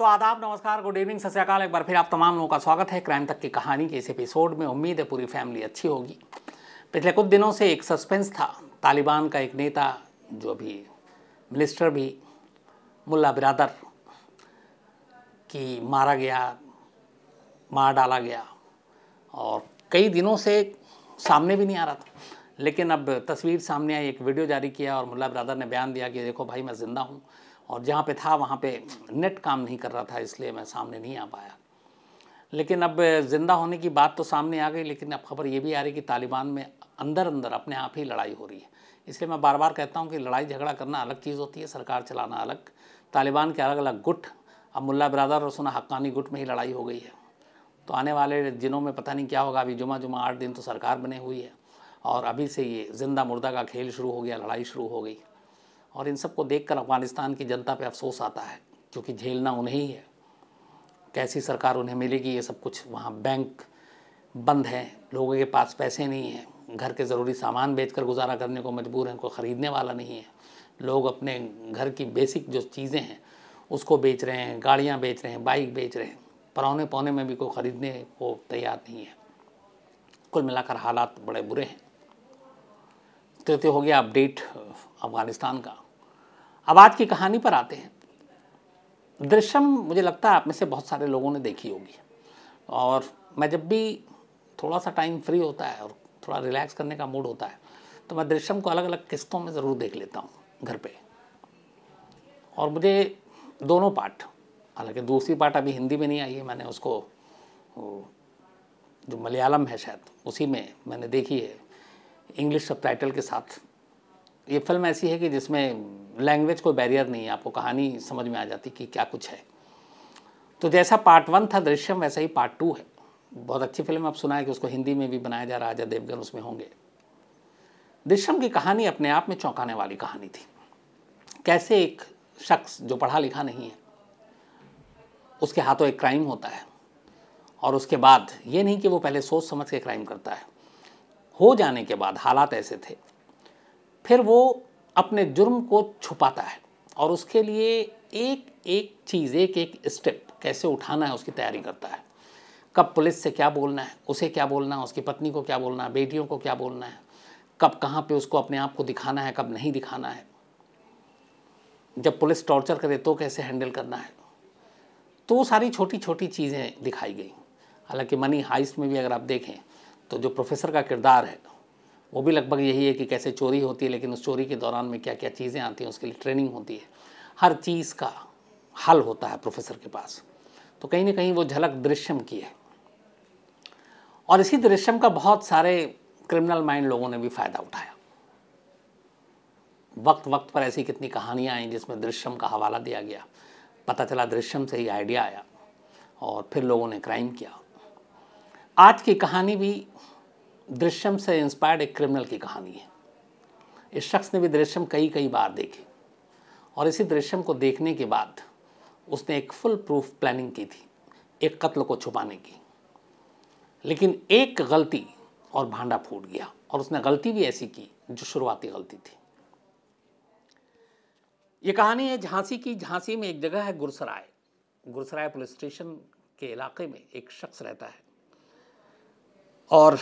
तो आदाब नमस्कार गुड इवनिंग सत्याकाल एक बार फिर आप तमाम लोगों का स्वागत है क्राइम तक की कहानी के इस एपिसोड में उम्मीद है पूरी फैमिली अच्छी होगी पिछले कुछ दिनों से एक सस्पेंस था तालिबान का एक नेता जो अभी मिनिस्टर भी मुल्ला बिरादर की मारा गया मार डाला गया और कई दिनों से सामने भी नहीं आ रहा था लेकिन अब तस्वीर सामने आई एक वीडियो जारी किया और मुल्ला बिरादर ने बयान दिया कि देखो भाई मैं ज़िंदा हूँ और जहाँ पे था वहाँ पे नेट काम नहीं कर रहा था इसलिए मैं सामने नहीं आ पाया लेकिन अब ज़िंदा होने की बात तो सामने आ गई लेकिन अब खबर ये भी आ रही कि तालिबान में अंदर अंदर अपने आप ही लड़ाई हो रही है इसलिए मैं बार बार कहता हूँ कि लड़ाई झगड़ा करना अलग चीज़ होती है सरकार चलाना अलग तालिबान के अलग अलग गुट अब मुला बरदर और सुना हक्कानी गुट में ही लड़ाई हो गई है तो आने वाले दिनों में पता नहीं क्या होगा अभी जुमा जुमा आठ दिन तो सरकार बने हुई है और अभी से ये ज़िंदा मुर्दा का खेल शुरू हो गया लड़ाई शुरू हो गई और इन सबको कर अफगानिस्तान की जनता पर अफसोस आता है क्योंकि झेलना उन्हें ही है कैसी सरकार उन्हें मिलेगी ये सब कुछ वहाँ बैंक बंद है लोगों के पास पैसे नहीं हैं घर के ज़रूरी सामान बेचकर गुजारा करने को मजबूर हैं कोई ख़रीदने वाला नहीं है लोग अपने घर की बेसिक जो चीज़ें हैं उसको बेच रहे हैं गाड़ियाँ बेच रहे हैं बाइक बेच रहे हैं परौने पौने में भी कोई ख़रीदने को तैयार नहीं है कुल मिलाकर हालात बड़े बुरे हैं तो हो गया अपडेट अफगानिस्तान का अब आज की कहानी पर आते हैं दृश्यम मुझे लगता है आप में से बहुत सारे लोगों ने देखी होगी और मैं जब भी थोड़ा सा टाइम फ्री होता है और थोड़ा रिलैक्स करने का मूड होता है तो मैं दृश्यम को अलग अलग किस्तों में ज़रूर देख लेता हूँ घर पे और मुझे दोनों पार्ट हालांकि दूसरी पार्ट अभी हिंदी में नहीं आई है मैंने उसको जो मलयालम है शायद उसी में मैंने देखी है इंग्लिश सब के साथ ये फिल्म ऐसी है कि जिसमें लैंग्वेज कोई बैरियर नहीं है आपको कहानी समझ में आ जाती कि क्या कुछ है तो जैसा पार्ट वन था दृश्यम वैसा ही पार्ट टू है बहुत अच्छी फिल्म आप सुना है कि उसको हिंदी में भी बनाया जा रहा है अजय देवगन उसमें होंगे दृश्यम की कहानी अपने आप में चौंकाने वाली कहानी थी कैसे एक शख्स जो पढ़ा लिखा नहीं है उसके हाथों एक क्राइम होता है और उसके बाद ये नहीं कि वो पहले सोच समझ के क्राइम करता है हो जाने के बाद हालात ऐसे थे फिर वो अपने जुर्म को छुपाता है और उसके लिए एक एक चीज़ एक एक स्टेप कैसे उठाना है उसकी तैयारी करता है कब पुलिस से क्या बोलना है उसे क्या बोलना है उसकी पत्नी को क्या बोलना है बेटियों को क्या बोलना है कब कहाँ पे उसको अपने आप को दिखाना है कब नहीं दिखाना है जब पुलिस टॉर्चर करे तो कैसे हैंडल करना है तो सारी छोटी छोटी चीज़ें दिखाई गई हालांकि मनी हाइस्ट में भी अगर आप देखें तो जो प्रोफेसर का किरदार है वो भी लगभग यही है कि कैसे चोरी होती है लेकिन उस चोरी के दौरान में क्या क्या चीज़ें आती हैं उसके लिए ट्रेनिंग होती है हर चीज़ का हल होता है प्रोफेसर के पास तो कहीं ना कहीं वो झलक दृश्यम की है और इसी दृश्यम का बहुत सारे क्रिमिनल माइंड लोगों ने भी फ़ायदा उठाया वक्त वक्त पर ऐसी कितनी कहानियाँ आई जिसमें दृश्यम का हवाला दिया गया पता चला दृश्यम से ही आइडिया आया और फिर लोगों ने क्राइम किया आज की कहानी भी दृश्यम से इंस्पायर्ड एक क्रिमिनल की कहानी है इस शख्स ने भी दृश्यम कई कई बार देखी और इसी दृश्यम को देखने के बाद उसने एक फुल प्रूफ प्लानिंग की थी एक कत्ल को छुपाने की लेकिन एक गलती और भांडा फूट गया और उसने गलती भी ऐसी की जो शुरुआती गलती थी ये कहानी है झांसी की झांसी में एक जगह है गुरसराय गुरसराय पुलिस स्टेशन के इलाके में एक शख्स रहता है और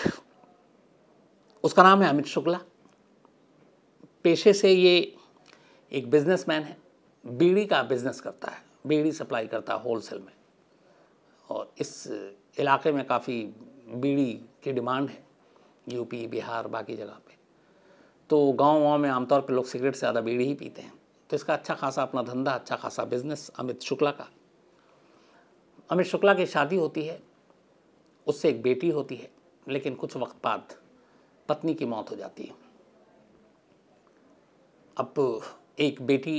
उसका नाम है अमित शुक्ला पेशे से ये एक बिजनेसमैन है बीड़ी का बिजनेस करता है बीड़ी सप्लाई करता है होलसेल में और इस इलाके में काफ़ी बीड़ी की डिमांड है यूपी बिहार बाकी जगह पे तो गांव वाँव में आमतौर पर लोग सिगरेट से ज़्यादा बीड़ी ही पीते हैं तो इसका अच्छा खासा अपना धंधा अच्छा खासा बिजनेस अमित शुक्ला का अमित शुक्ला की शादी होती है उससे एक बेटी होती है लेकिन कुछ वक्त बाद पत्नी की मौत हो जाती है अब एक बेटी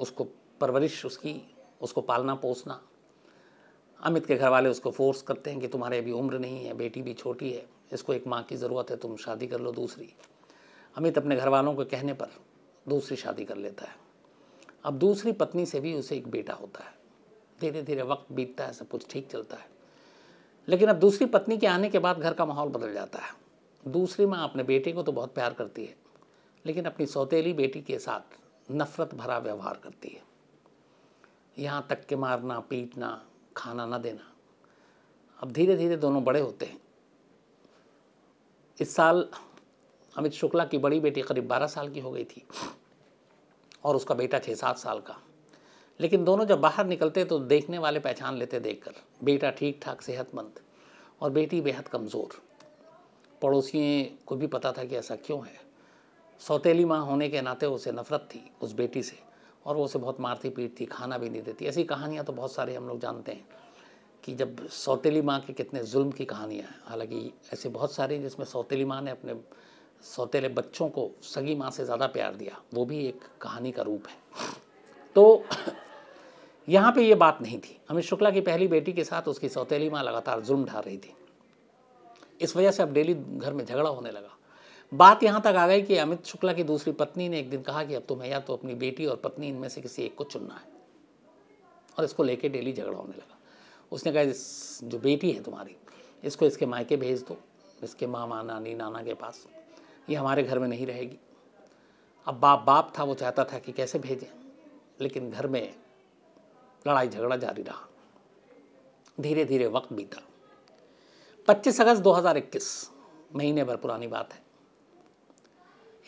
उसको परवरिश उसकी उसको पालना पोसना अमित के घर वाले उसको फोर्स करते हैं कि तुम्हारे अभी उम्र नहीं है बेटी भी छोटी है इसको एक माँ की ज़रूरत है तुम शादी कर लो दूसरी अमित अपने घर वालों के कहने पर दूसरी शादी कर लेता है अब दूसरी पत्नी से भी उसे एक बेटा होता है धीरे धीरे वक्त बीतता है सब कुछ ठीक चलता है लेकिन अब दूसरी पत्नी के आने के बाद घर का माहौल बदल जाता है दूसरी माँ अपने बेटे को तो बहुत प्यार करती है लेकिन अपनी सौतेली बेटी के साथ नफ़रत भरा व्यवहार करती है यहाँ तक के मारना पीटना खाना ना देना अब धीरे धीरे दोनों बड़े होते हैं इस साल अमित शुक्ला की बड़ी बेटी करीब बारह साल की हो गई थी और उसका बेटा छः सात साल का लेकिन दोनों जब बाहर निकलते तो देखने वाले पहचान लेते देखकर बेटा ठीक ठाक सेहतमंद और बेटी बेहद कमज़ोर पड़ोसियों को भी पता था कि ऐसा क्यों है सौतेली माँ होने के नाते उसे नफरत थी उस बेटी से और वो उसे बहुत मारती पीटती खाना भी नहीं देती ऐसी कहानियाँ तो बहुत सारे हम लोग जानते हैं कि जब सौतेली माँ के कितने जुल्म की कहानियाँ हैं हालांकि ऐसे बहुत सारी जिसमें सौतेली माँ ने अपने सौतेले बच्चों को सगी माँ से ज़्यादा प्यार दिया वो भी एक कहानी का रूप है तो यहाँ पे ये बात नहीं थी अमित शुक्ला की पहली बेटी के साथ उसकी सौतेली माँ लगातार जुल्म ढा रही थी इस वजह से अब डेली घर में झगड़ा होने लगा बात यहाँ तक आ गई कि अमित शुक्ला की दूसरी पत्नी ने एक दिन कहा कि अब तुम्हें या तो अपनी बेटी और पत्नी इनमें से किसी एक को चुनना है और इसको लेके डेली झगड़ा होने लगा उसने कहा जो बेटी है तुम्हारी इसको इसके मायके भेज दो इसके मामा नानी नाना के पास ये हमारे घर में नहीं रहेगी अब बाप बाप था वो चाहता था कि कैसे भेजें लेकिन घर में लड़ाई झगड़ा जारी रहा धीरे धीरे वक्त बीता 25 अगस्त 2021 महीने भर पुरानी बात है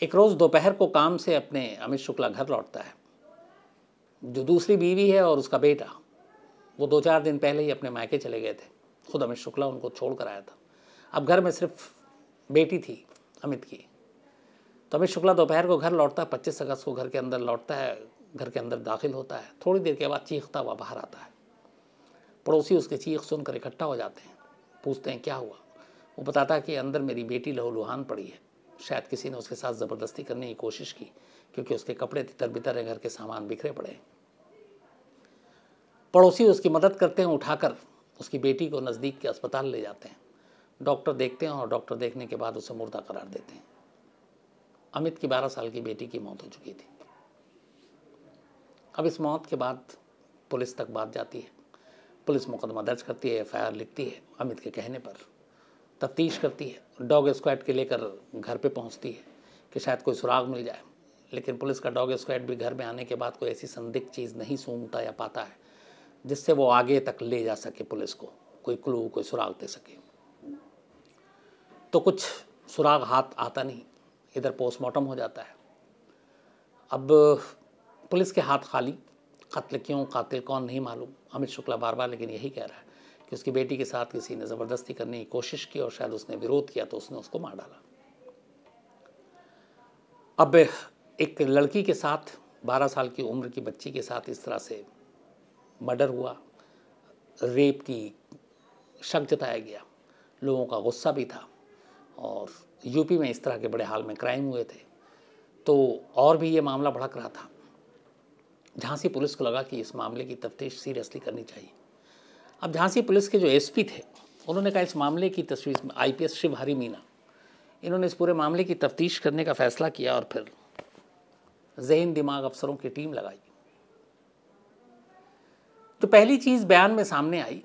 एक रोज़ दोपहर को काम से अपने अमित शुक्ला घर लौटता है जो दूसरी बीवी है और उसका बेटा वो दो चार दिन पहले ही अपने मायके चले गए थे खुद अमित शुक्ला उनको छोड़ कर आया था अब घर में सिर्फ बेटी थी अमित की तो अमित शुक्ला दोपहर को घर लौटता है पच्चीस अगस्त को घर के अंदर लौटता है घर के अंदर दाखिल होता है थोड़ी देर के बाद चीखता हुआ बाहर आता है पड़ोसी उसकी चीख सुनकर इकट्ठा हो जाते हैं पूछते हैं क्या हुआ वो बताता कि अंदर मेरी बेटी लहूलुहान पड़ी है शायद किसी ने उसके साथ ज़बरदस्ती करने की कोशिश की क्योंकि उसके कपड़े तितर बितर हैं घर के सामान बिखरे पड़े हैं पड़ोसी उसकी मदद करते हैं उठाकर उसकी बेटी को नज़दीक के अस्पताल ले जाते हैं डॉक्टर देखते हैं और डॉक्टर देखने के बाद उसे मुर्दा करार देते हैं अमित की बारह साल की बेटी की मौत हो चुकी थी अब इस मौत के बाद पुलिस तक बात जाती है पुलिस मुकदमा दर्ज करती है एफ लिखती है अमित के कहने पर तफ्तीश करती है डॉग स्क्वाड के लेकर घर पे पहुंचती है कि शायद कोई सुराग मिल जाए लेकिन पुलिस का डॉग स्क्वाड भी घर में आने के बाद कोई ऐसी संदिग्ध चीज़ नहीं सूंघता या पाता है जिससे वो आगे तक ले जा सके पुलिस को कोई क्लू कोई सुराग दे सके तो कुछ सुराग हाथ आता नहीं इधर पोस्टमार्टम हो जाता है अब पुलिस के हाथ खाली कत्ल क्यों कातिल कौन नहीं मालूम अमित शुक्ला बार बार लेकिन यही कह रहा है कि उसकी बेटी के साथ किसी ने ज़बरदस्ती करने की कोशिश की और शायद उसने विरोध किया तो उसने उसको मार डाला अब एक लड़की के साथ 12 साल की उम्र की बच्ची के साथ इस तरह से मर्डर हुआ रेप की शक जताया गया लोगों का गुस्सा भी था और यूपी में इस तरह के बड़े हाल में क्राइम हुए थे तो और भी ये मामला भड़क रहा था झांसी पुलिस को लगा कि इस मामले की तफ्तीश सीरियसली करनी चाहिए अब झांसी पुलिस के जो एसपी थे उन्होंने कहा इस मामले की तस्वीर में आईपीएस शिव हरी मीना इन्होंने इस पूरे मामले की तफ्तीश करने का फैसला किया और फिर जहन दिमाग अफसरों की टीम लगाई तो पहली चीज़ बयान में सामने आई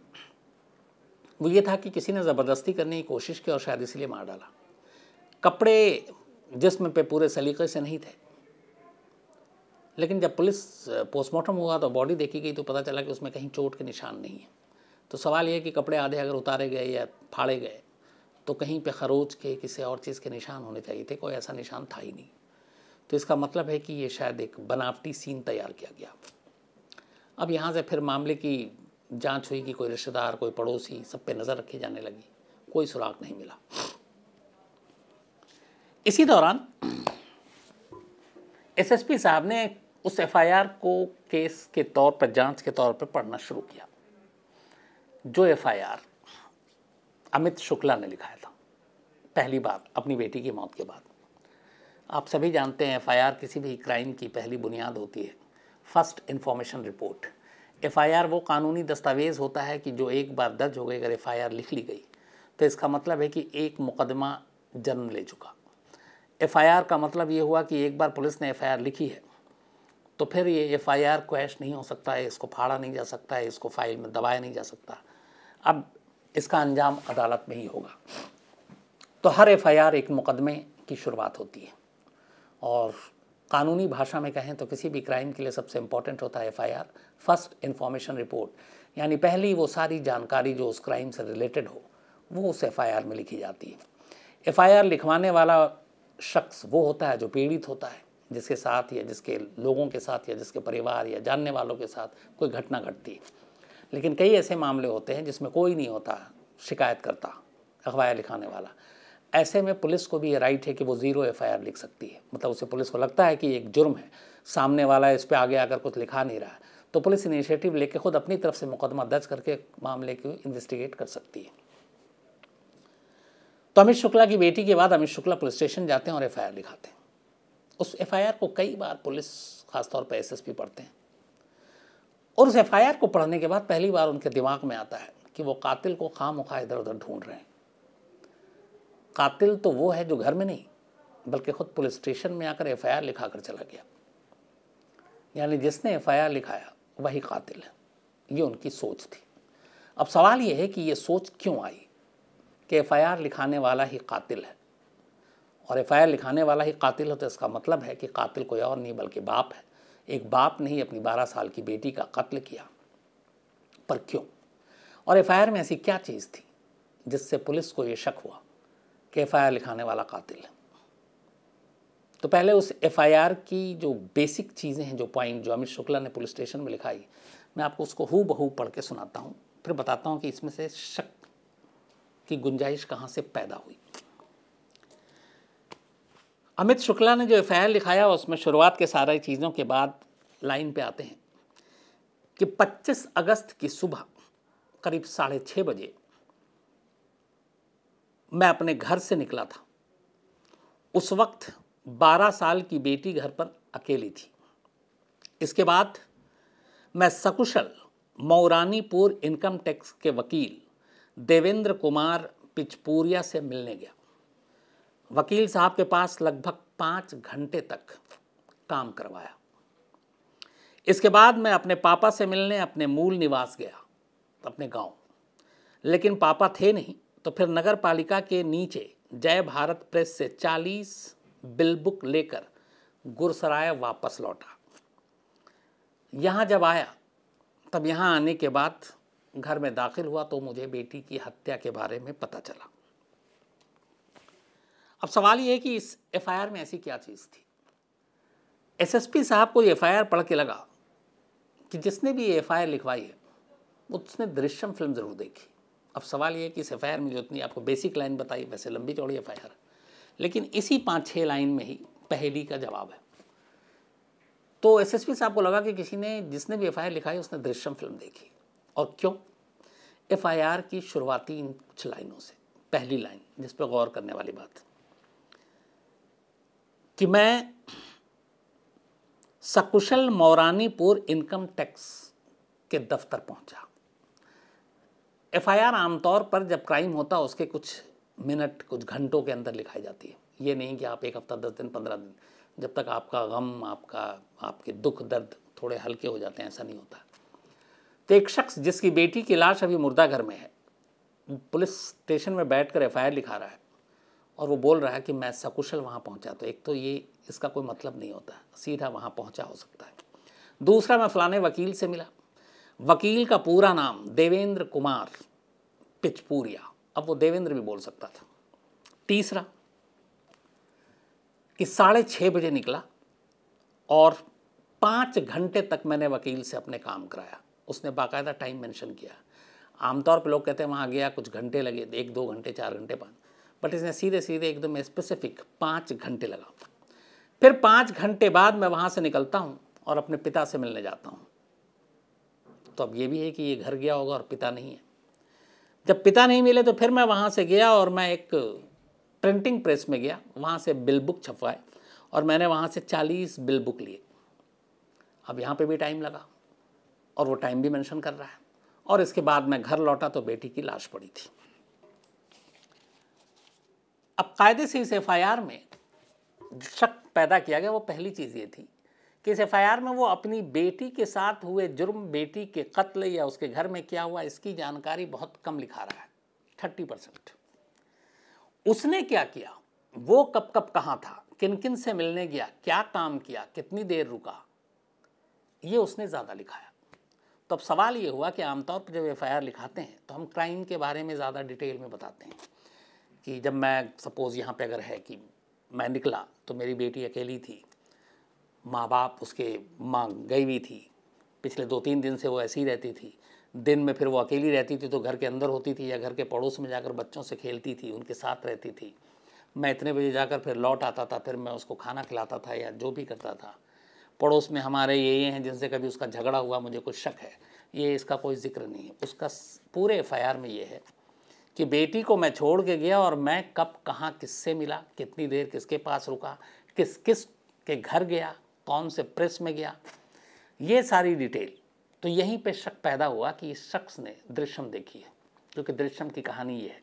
वो ये था कि किसी ने ज़बरदस्ती करने की कोशिश की और शायद इसलिए मार डाला कपड़े जिसम पे पूरे सलीके से नहीं थे लेकिन जब पुलिस पोस्टमार्टम हुआ तो बॉडी देखी गई तो पता चला कि उसमें कहीं चोट के निशान नहीं है तो सवाल यह है कि कपड़े आधे अगर उतारे गए या फाड़े गए तो कहीं पे खरोच के किसी और चीज़ के निशान होने चाहिए थे कोई ऐसा निशान था ही नहीं तो इसका मतलब है कि ये शायद एक बनावटी सीन तैयार किया गया अब यहाँ से फिर मामले की जांच हुई कि कोई रिश्तेदार कोई पड़ोसी सब पे नज़र रखी जाने लगी कोई सुराग नहीं मिला इसी दौरान एसएसपी साहब ने उस एफआईआर को केस के तौर पर जांच के तौर पर पढ़ना शुरू किया जो एफआईआर अमित शुक्ला ने लिखाया था पहली बार अपनी बेटी की मौत के बाद आप सभी जानते हैं एफआईआर किसी भी क्राइम की पहली बुनियाद होती है फर्स्ट इन्फॉर्मेशन रिपोर्ट एफआईआर वो कानूनी दस्तावेज़ होता है कि जो एक बार दर्ज हो गई अगर एफआईआर लिख ली गई तो इसका मतलब है कि एक मुकदमा जन्म ले चुका एफआईआर का मतलब ये हुआ कि एक बार पुलिस ने एफआईआर लिखी है तो फिर ये एफ आई आर को नहीं हो सकता है इसको फाड़ा नहीं जा सकता है इसको फाइल में दबाया नहीं जा सकता अब इसका अंजाम अदालत में ही होगा तो हर एफ आई आर एक मुकदमे की शुरुआत होती है और कानूनी भाषा में कहें तो किसी भी क्राइम के लिए सबसे इम्पोर्टेंट होता है F I R first information report यानी पहली वो सारी जानकारी जो उस क्राइम से रिलेटेड हो वो उस एफ आई आर में लिखी जाती है एफ आई आर लिखवाने वाला शख्स वो होता है जो पीड़ित होता है जिसके साथ या जिसके लोगों के साथ या जिसके परिवार या जानने वालों के साथ कोई घटना घटती है लेकिन कई ऐसे मामले होते हैं जिसमें कोई नहीं होता शिकायत करता अखबार लिखाने वाला ऐसे में पुलिस को भी ये राइट है कि वो ज़ीरो एफ लिख सकती है मतलब उसे पुलिस को लगता है कि एक जुर्म है सामने वाला इस पर आगे आकर कुछ लिखा नहीं रहा तो पुलिस इनिशिएटिव लेके खुद अपनी तरफ से मुकदमा दर्ज करके मामले को इन्वेस्टिगेट कर सकती है तो अमित शुक्ला की बेटी के बाद अमित शुक्ला पुलिस स्टेशन जाते हैं और एफ लिखाते हैं उस एफआईआर को कई बार पुलिस खासतौर पर एसएसपी पढ़ते हैं और उस एफआईआर को पढ़ने के बाद पहली बार उनके दिमाग में आता है कि वो कातिल को खाम उखा इधर उधर ढूंढ रहे हैं कातिल तो वो है जो घर में नहीं बल्कि खुद पुलिस स्टेशन में आकर एफ आर लिखा कर चला गया यानी जिसने एफ आर लिखाया वही कातिल है ये उनकी सोच थी अब सवाल ये है कि ये सोच क्यों आई कि आर लिखाने वाला ही कातिल है और एफ लिखाने वाला ही कातिल हो तो इसका मतलब है कि कातिल कोई और नहीं बल्कि बाप है एक बाप ने ही अपनी बारह साल की बेटी का कत्ल किया पर क्यों और एफ में ऐसी क्या चीज़ थी जिससे पुलिस को ये शक हुआ कि एफ लिखाने वाला कातिल है तो पहले उस एफ की जो बेसिक चीज़ें हैं जो पॉइंट जो अमित शुक्ला ने पुलिस स्टेशन में लिखाई मैं आपको उसको हु बहू पढ़ के सुनाता हूँ फिर बताता हूँ कि इसमें से शक की गुंजाइश कहाँ से पैदा हुई अमित शुक्ला ने जो एफ लिखाया उसमें शुरुआत के सारे चीज़ों के बाद लाइन पे आते हैं कि 25 अगस्त की सुबह करीब साढ़े छः बजे मैं अपने घर से निकला था उस वक्त 12 साल की बेटी घर पर अकेली थी इसके बाद मैं सकुशल मौरानीपुर इनकम टैक्स के वकील देवेंद्र कुमार पिचपुरिया से मिलने गया वकील साहब के पास लगभग पाँच घंटे तक काम करवाया इसके बाद मैं अपने पापा से मिलने अपने मूल निवास गया अपने गांव लेकिन पापा थे नहीं तो फिर नगर पालिका के नीचे जय भारत प्रेस से 40 बिल बुक लेकर गुरसराय वापस लौटा यहाँ जब आया तब यहाँ आने के बाद घर में दाखिल हुआ तो मुझे बेटी की हत्या के बारे में पता चला अब सवाल ये है कि इस एफ में ऐसी क्या चीज़ थी एसएसपी साहब को ये एफआईआर पढ़ के लगा कि जिसने भी ये एफ लिखवाई है उसने दृश्यम फिल्म ज़रूर देखी अब सवाल ये है कि इस एफ में जो इतनी आपको बेसिक लाइन बताई वैसे लंबी चौड़ी एफ लेकिन इसी पाँच छः लाइन में ही पहली का जवाब है तो एसएसपी साहब को लगा कि किसी ने जिसने भी एफ लिखाई उसने दृश्यम फिल्म देखी और क्यों एफ की शुरुआती इन कुछ लाइनों से पहली लाइन जिस पर गौर करने वाली बात कि मैं सकुशल मौरानीपुर इनकम टैक्स के दफ्तर पहुंचा एफआईआर आमतौर पर जब क्राइम होता है उसके कुछ मिनट कुछ घंटों के अंदर लिखाई जाती है ये नहीं कि आप एक हफ्ता दस दिन पंद्रह दिन जब तक आपका गम आपका आपके दुख दर्द थोड़े हल्के हो जाते हैं ऐसा नहीं होता तो एक शख्स जिसकी बेटी की लाश अभी मुर्दा घर में है पुलिस स्टेशन में बैठकर एफआईआर लिखा रहा है और वो बोल रहा है कि मैं सकुशल वहाँ पहुँचा तो एक तो ये इसका कोई मतलब नहीं होता सीधा वहाँ पहुँचा हो सकता है दूसरा मैं फलाने वकील से मिला वकील का पूरा नाम देवेंद्र कुमार पिचपूरिया अब वो देवेंद्र भी बोल सकता था तीसरा कि साढ़े छः बजे निकला और पाँच घंटे तक मैंने वकील से अपने काम कराया उसने बाकायदा टाइम मेंशन किया आमतौर पर लोग कहते हैं वहाँ गया कुछ घंटे लगे एक दो घंटे चार घंटे पाँच बट इसने सीधे सीधे एकदम स्पेसिफिक पाँच घंटे लगा फिर पाँच घंटे बाद मैं वहाँ से निकलता हूँ और अपने पिता से मिलने जाता हूँ तो अब ये भी है कि ये घर गया होगा और पिता नहीं है जब पिता नहीं मिले तो फिर मैं वहाँ से गया और मैं एक प्रिंटिंग प्रेस में गया वहाँ से बिल बुक छपवाए और मैंने वहाँ से चालीस बिल बुक लिए अब यहाँ पे भी टाइम लगा और वो टाइम भी मेंशन कर रहा है और इसके बाद मैं घर लौटा तो बेटी की लाश पड़ी थी अब कायदे से इस एफ में शक पैदा किया गया वो पहली चीज़ ये थी कि इस एफ में वो अपनी बेटी के साथ हुए जुर्म बेटी के कत्ल या उसके घर में क्या हुआ इसकी जानकारी बहुत कम लिखा रहा है थर्टी परसेंट उसने क्या किया वो कब कब कहाँ था किन किन से मिलने गया क्या काम किया कितनी देर रुका ये उसने ज़्यादा लिखाया तो अब सवाल ये हुआ कि आमतौर पर जब एफ लिखाते हैं तो हम क्राइम के बारे में ज़्यादा डिटेल में बताते हैं कि जब मैं सपोज़ यहाँ पे अगर है कि मैं निकला तो मेरी बेटी अकेली थी माँ बाप उसके माँ गई हुई थी पिछले दो तीन दिन से वो ऐसी ही रहती थी दिन में फिर वो अकेली रहती थी तो घर के अंदर होती थी या घर के पड़ोस में जाकर बच्चों से खेलती थी उनके साथ रहती थी मैं इतने बजे जाकर फिर लौट आता था फिर मैं उसको खाना खिलाता था या जो भी करता था पड़ोस में हमारे ये ये हैं जिनसे कभी उसका झगड़ा हुआ मुझे कुछ शक है ये इसका कोई जिक्र नहीं है उसका पूरे एफ में ये है कि बेटी को मैं छोड़ के गया और मैं कब कहाँ किससे मिला कितनी देर किसके पास रुका किस किस के घर गया कौन से प्रेस में गया ये सारी डिटेल तो यहीं पे शक पैदा हुआ कि इस शख्स ने दृश्यम देखी है क्योंकि दृश्यम की कहानी ये है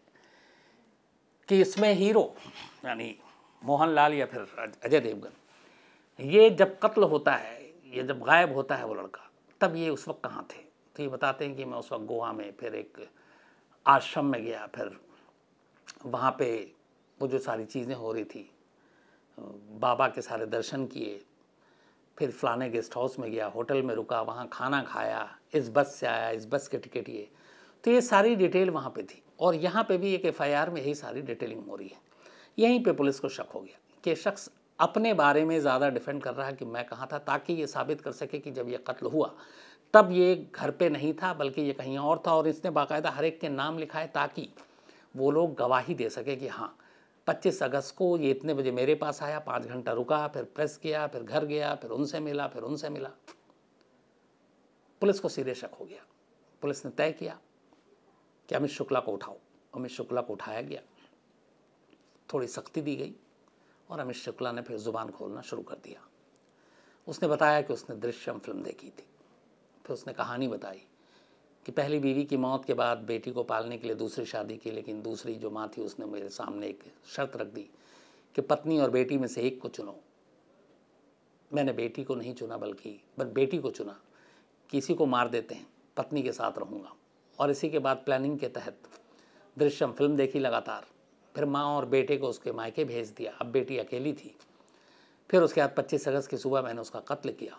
कि इसमें हीरो यानी मोहनलाल या फिर अजय देवगन ये जब कत्ल होता है ये जब गायब होता है वो लड़का तब ये उस वक्त कहाँ थे तो ये बताते हैं कि मैं उस वक्त गोवा में फिर एक आश्रम में गया फिर वहाँ पे वो जो सारी चीज़ें हो रही थी बाबा के सारे दर्शन किए फिर फलाने गेस्ट हाउस में गया होटल में रुका वहाँ खाना खाया इस बस से आया इस बस के टिकट ये तो ये सारी डिटेल वहाँ पे थी और यहाँ पे भी एक एफ में यही सारी डिटेलिंग हो रही है यहीं पे पुलिस को शक हो गया कि शख्स अपने बारे में ज़्यादा डिफेंड कर रहा है कि मैं कहाँ था ताकि ये साबित कर सके कि जब यह कत्ल हुआ तब ये घर पे नहीं था बल्कि ये कहीं और था और इसने बाकायदा हर एक के नाम लिखा है ताकि वो लोग गवाही दे सके कि हाँ 25 अगस्त को ये इतने बजे मेरे पास आया पाँच घंटा रुका फिर प्रेस किया फिर घर गया फिर उनसे मिला फिर उनसे मिला पुलिस को सीधे शक हो गया पुलिस ने तय किया कि अमित शुक्ला को उठाओ अमित शुक्ला को उठाया गया थोड़ी सख्ती दी गई और अमित शुक्ला ने फिर ज़ुबान खोलना शुरू कर दिया उसने बताया कि उसने दृश्यम फिल्म देखी थी फिर तो उसने कहानी बताई कि पहली बीवी की मौत के बाद बेटी को पालने के लिए दूसरी शादी की लेकिन दूसरी जो माँ थी उसने मेरे सामने एक शर्त रख दी कि पत्नी और बेटी में से एक को चुनो मैंने बेटी को नहीं चुना बल्कि बट बेटी को चुना किसी को मार देते हैं पत्नी के साथ रहूँगा और इसी के बाद प्लानिंग के तहत दृश्यम फिल्म देखी लगातार फिर माँ और बेटे को उसके मायके भेज दिया अब बेटी अकेली थी फिर उसके बाद पच्चीस अगस्त की सुबह मैंने उसका कत्ल किया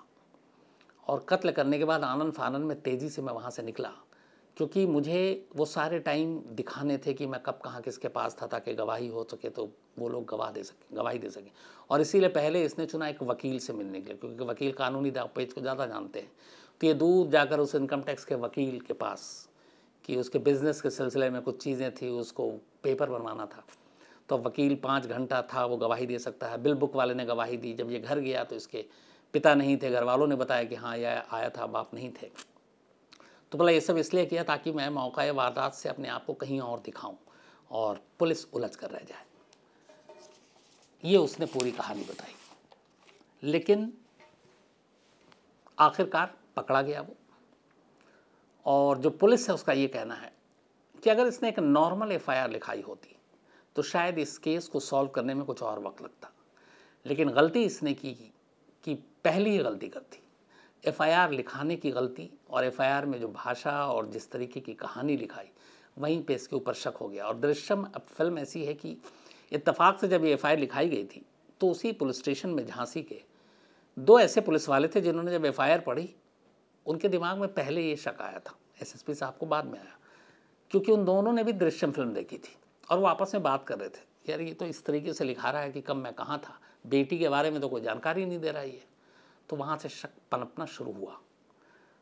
और कत्ल करने के बाद आनंद फानंद में तेज़ी से मैं वहाँ से निकला क्योंकि मुझे वो सारे टाइम दिखाने थे कि मैं कब कहाँ किसके पास था ताकि गवाही हो सके तो वो लोग गवाह दे सकें गवाही दे सकें और इसीलिए पहले इसने चुना एक वकील से मिलने के लिए क्योंकि वकील कानूनी दावेज को ज़्यादा जानते हैं तो ये दूर जाकर उस इनकम टैक्स के वकील के पास कि उसके बिज़नेस के सिलसिले में कुछ चीज़ें थी उसको पेपर बनवाना था तो वकील पाँच घंटा था वो गवाही दे सकता है बिल बुक वाले ने गवाही दी जब ये घर गया तो इसके पिता नहीं थे घर वालों ने बताया कि हाँ यह आया था बाप नहीं थे तो बोला ये सब इसलिए किया ताकि मैं मौका या वारदात से अपने आप को कहीं और दिखाऊं और पुलिस उलझ कर रह जाए ये उसने पूरी कहानी बताई लेकिन आखिरकार पकड़ा गया वो और जो पुलिस है उसका ये कहना है कि अगर इसने एक नॉर्मल एफ लिखाई होती तो शायद इस केस को सॉल्व करने में कुछ और वक्त लगता लेकिन गलती इसने की पहली ही गलती करती एफआईआर लिखाने की गलती और एफआईआर में जो भाषा और जिस तरीके की कहानी लिखाई वहीं पे इसके ऊपर शक हो गया और दृश्यम अब फिल्म ऐसी है कि इतफाक़ से जब ये एफ लिखाई गई थी तो उसी पुलिस स्टेशन में झांसी के दो ऐसे पुलिस वाले थे जिन्होंने जब एफ पढ़ी उनके दिमाग में पहले ये शक आया था एसएसपी साहब को बाद में आया क्योंकि उन दोनों ने भी दृश्यम फिल्म देखी थी और वो आपस में बात कर रहे थे यार ये तो इस तरीके से लिखा रहा है कि कब मैं कहाँ था बेटी के बारे में तो कोई जानकारी नहीं दे रहा है तो वहाँ से शक पनपना शुरू हुआ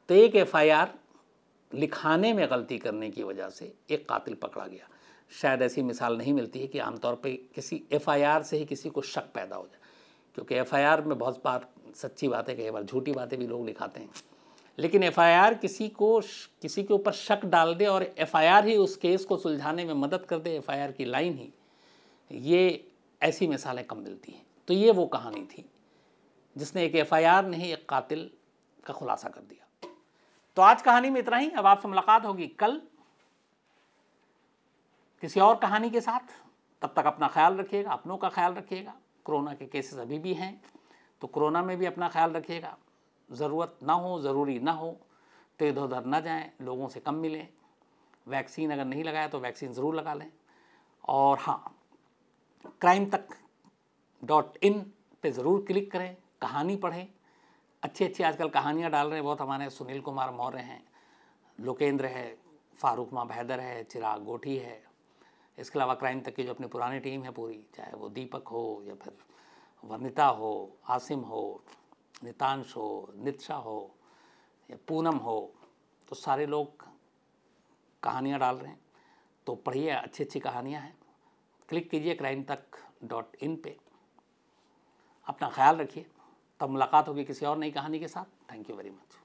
तो एक एफआईआर लिखाने में गलती करने की वजह से एक कातिल पकड़ा गया शायद ऐसी मिसाल नहीं मिलती है कि आमतौर पे किसी एफआईआर से ही किसी को शक पैदा हो जाए क्योंकि एफआईआर में बहुत बार सच्ची बातें कई बार झूठी बातें भी लोग लिखाते हैं लेकिन एफआईआर किसी को किसी के ऊपर शक डाल दे और एफआईआर ही उस केस को सुलझाने में मदद कर दे एफआईआर की लाइन ही ये ऐसी मिसालें कम मिलती हैं तो ये वो कहानी थी जिसने एक एफआईआर नहीं एक कातिल का खुलासा कर दिया तो आज कहानी में इतना ही अब आपसे मुलाकात होगी कल किसी और कहानी के साथ तब तक अपना ख्याल रखिएगा अपनों का ख्याल रखिएगा कोरोना के केसेस अभी भी हैं तो कोरोना में भी अपना ख्याल रखिएगा ज़रूरत ना हो ज़रूरी ना हो तो इधर उधर ना जाएं लोगों से कम मिलें वैक्सीन अगर नहीं लगाया तो वैक्सीन ज़रूर लगा लें और हाँ क्राइम तक डॉट इन पर ज़रूर क्लिक करें कहानी पढ़ें अच्छी अच्छी आजकल कहानियाँ डाल रहे हैं बहुत हमारे सुनील कुमार मौर्य हैं लोकेंद्र है फारूक माँ बहदर है चिराग गोठी है इसके अलावा क्राइम तक की जो अपनी पुरानी टीम है पूरी चाहे वो दीपक हो या फिर वनिता हो आसिम हो नितांश हो नित्शा हो या पूनम हो तो सारे लोग कहानियाँ डाल रहे हैं तो पढ़िए अच्छी अच्छी कहानियाँ हैं क्लिक कीजिए क्राइम तक डॉट इन पर अपना ख्याल रखिए तब मुलाकात होगी किसी और नई कहानी के साथ थैंक यू वेरी मच